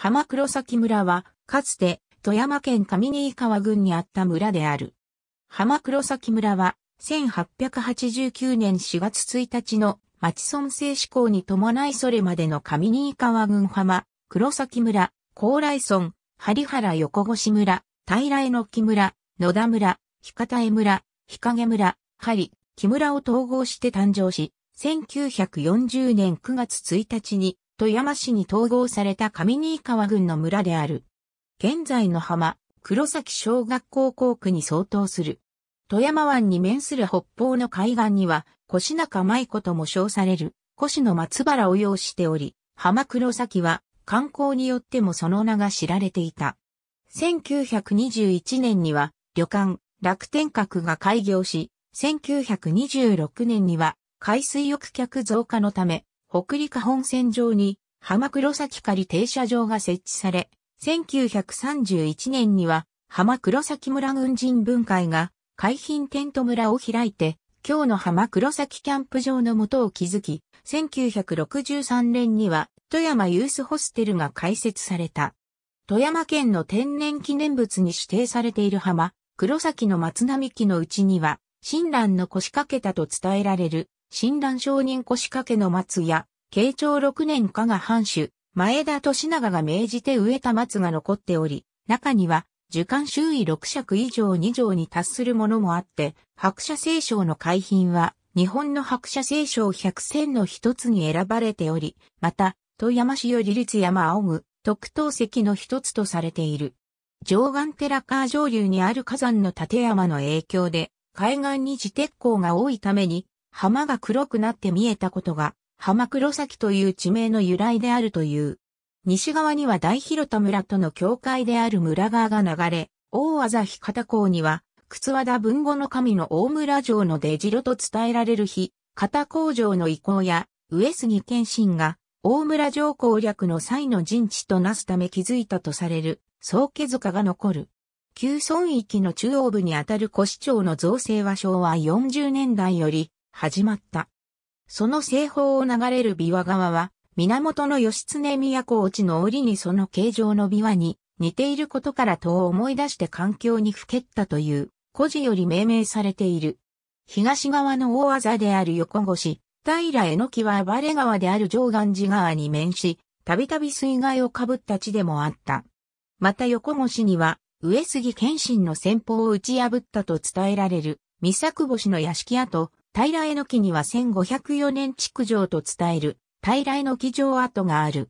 浜黒崎村は、かつて、富山県上新川郡にあった村である。浜黒崎村は、1889年4月1日の町村制施行に伴いそれまでの上新川郡浜、黒崎村、高麗村、針原横越村、平江の木村、野田村、日方江村、日陰村、針、木村を統合して誕生し、1940年9月1日に富山市に統合された上新川郡の村である。現在の浜、黒崎小学校校区に相当する。富山湾に面する北方の海岸には、腰中舞子とも称される、腰の松原を要しており、浜黒崎は観光によってもその名が知られていた。1921年には、旅館、楽天閣が開業し、1926年には、海水浴客増加のため、北陸本線上に浜黒崎仮停車場が設置され、1931年には浜黒崎村軍人分会が海浜テント村を開いて、今日の浜黒崎キャンプ場のとを築き、1963年には富山ユースホステルが開設された。富山県の天然記念物に指定されている浜、黒崎の松並木のうちには、親鸞の腰掛けたと伝えられる新蘭商人腰掛けの松や、慶長六年加賀藩主、前田利長が命じて植えた松が残っており、中には、樹冠周囲六尺以上二畳に達するものもあって、白車聖書の改品は、日本の白車聖書百選の一つに選ばれており、また、富山市より立山仰ぐ、特等席の一つとされている。上岸寺川上流にある火山の立山の影響で、海岸に自鉄鋼が多いために、浜が黒くなって見えたことが、浜黒崎という地名の由来であるという。西側には大広田村との境界である村川が流れ、大旭方港には、靴和田文後の神の大村城の出城と伝えられる日、片工場の遺構や、上杉謙信が、大村城攻略の際の陣地となすため築いたとされる、宗家塚が残る。旧村域の中央部にあたる古市町の造成は昭和40年代より、始まった。その西方を流れる琵琶川は、源義経都落ちの折にその形状の琵琶に似ていることからと思い出して環境にふけったという、古事より命名されている。東側の大技である横越、平江の木は暴れ川である上岸寺川に面し、たびたび水害をかぶった地でもあった。また横越には、上杉謙信の先方を打ち破ったと伝えられる、三作星の屋敷跡、平江の木には1504年築城と伝える、平江の木城跡がある。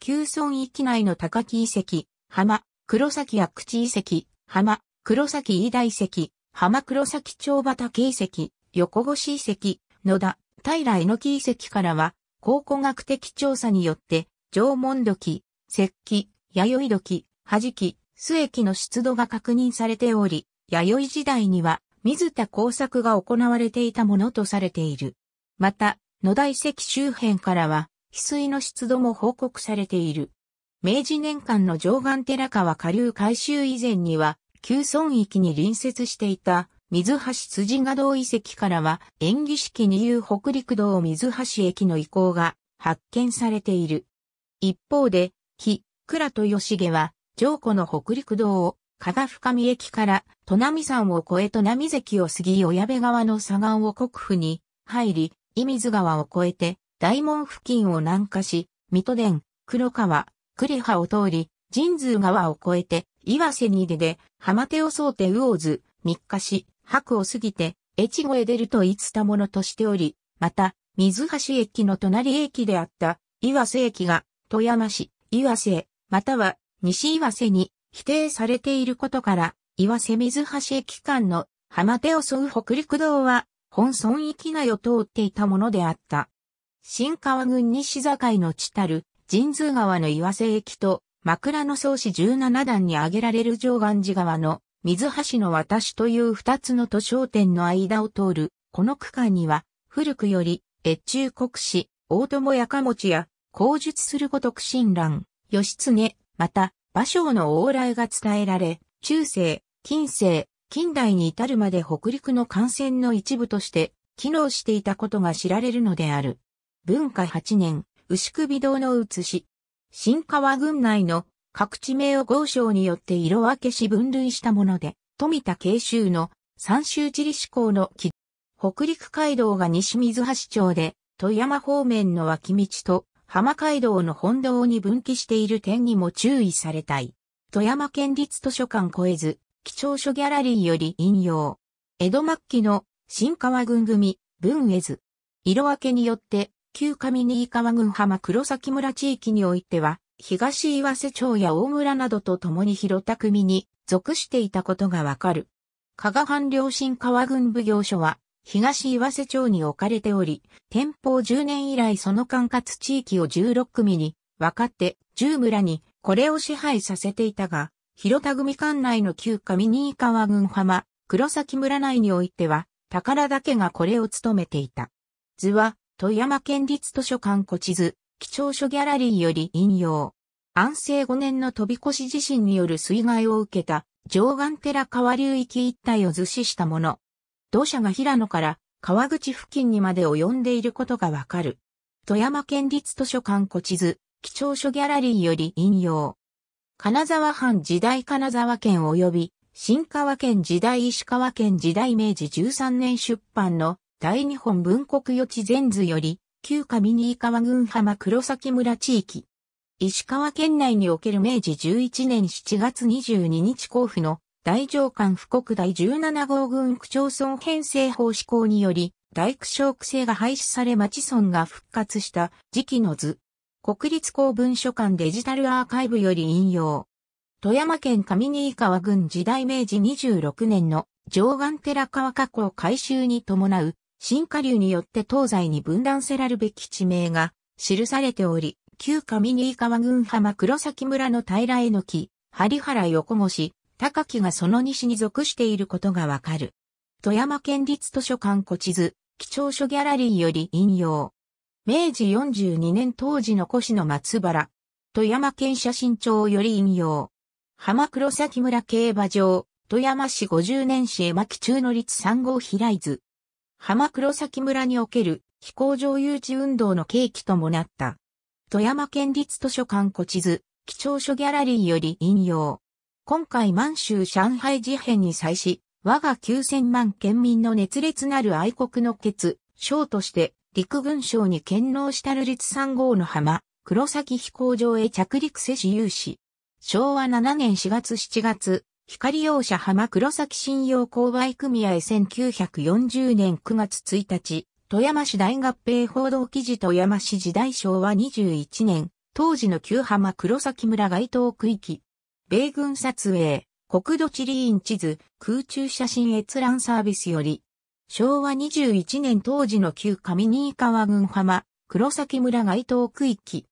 旧村域内の高木遺跡、浜、黒崎や口遺跡、浜、黒崎飯田遺跡、浜黒崎町畑遺跡、横越遺跡、野田、平江の木遺跡からは、考古学的調査によって、縄文土器、石器、弥生土器、弾き、末期の出土が確認されており、弥生時代には水田工作が行われていたものとされている。また、野田遺跡周辺からは、翡翠の湿度も報告されている。明治年間の上岸寺川下流改修以前には、旧村域に隣接していた水橋辻画道遺跡からは、演技式二遊北陸道水橋駅の遺構が発見されている。一方で、木、倉と吉毛は、上古の北陸道を加賀深見駅から砺波山を越え砺波関を過ぎ小矢部川の左岸を国府に入り、伊水川を越えて大門付近を南下し、水戸殿、黒川、栗葉を通り、神通川を越えて岩瀬に出で、浜手を沿うて魚津、三日市、白を過ぎて、越後へ出ると言つたものとしており、また、水橋駅の隣駅であった、岩瀬駅が、富山市、岩瀬、または、西岩瀬に、否定されていることから、岩瀬水橋駅間の浜手を沿う北陸道は、本村域内を通っていたものであった。新川郡西境の地たる、神通川の岩瀬駅と、枕草子17段に挙げられる上岸寺川の水橋の渡しという二つの都商店の間を通る、この区間には、古くより、越中国史、大友やかもちや、口述するごとく親鸞、義経、また、芭蕉の往来が伝えられ、中世、近世、近代に至るまで北陸の幹線の一部として機能していたことが知られるのである。文化8年、牛首堂の写し。新川郡内の各地名を豪商によって色分けし分類したもので、富田慶州の三州地理志向の北陸街道が西水橋町で、富山方面の脇道と浜街道の本堂に分岐している点にも注意されたい。富山県立図書館超えず、貴重書ギャラリーより引用。江戸末期の新川軍組、文絵図。色分けによって、旧上新川郡浜黒崎村地域においては、東岩瀬町や大村などと共に広田組に属していたことがわかる。加賀藩両新川郡奉行所は、東岩瀬町に置かれており、天保10年以来その管轄地域を16組に分かって10村にこれを支配させていたが、広田組管内の旧上新川郡浜、黒崎村内においては、宝だけがこれを務めていた。図は、富山県立図書館古地図、貴重書ギャラリーより引用。安政5年の飛び越し地震による水害を受けた、上岸寺川流域一帯を図示したもの。土砂が平野から川口付近にまで及んでいることがわかる。富山県立図書館古地図、貴重書ギャラリーより引用。金沢藩時代金沢県及び新川県時代石川県時代明治13年出版の大日本文国予知全図より旧上新川郡浜黒崎村地域。石川県内における明治11年7月22日交付の大上官布告第17号軍区町村編成法施行により、大区小区制が廃止され町村が復活した時期の図。国立公文書館デジタルアーカイブより引用。富山県上新川郡時代明治26年の上岸寺川河口改修に伴う新下流によって東西に分断せらるべき地名が記されており、旧上新川郡浜黒崎村の平への木、針原横越、高木がその西に属していることがわかる。富山県立図書館古地図、貴重書ギャラリーより引用。明治42年当時の古市の松原。富山県写真庁より引用。浜黒崎村競馬場、富山市50年市絵巻中の立3号平井図。浜黒崎村における飛行場誘致運動の契機ともなった。富山県立図書館古地図、貴重書ギャラリーより引用。今回満州上海事変に際し、我が9000万県民の熱烈なる愛国の決、将として、陸軍省に献能したる立三号の浜、黒崎飛行場へ着陸せし有し。昭和7年4月7月、光用赦浜黒崎信用購買組合1940年9月1日、富山市大合併報道記事富山市時代昭和21年、当時の旧浜黒崎村該当区域、米軍撮影、国土地理院地図、空中写真閲覧サービスより、昭和21年当時の旧上新川郡浜、黒崎村街頭区域。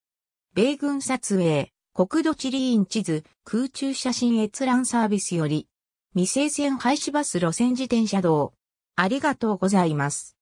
米軍撮影、国土地理院地図、空中写真閲覧サービスより、未成線廃止バス路線自転車道。ありがとうございます。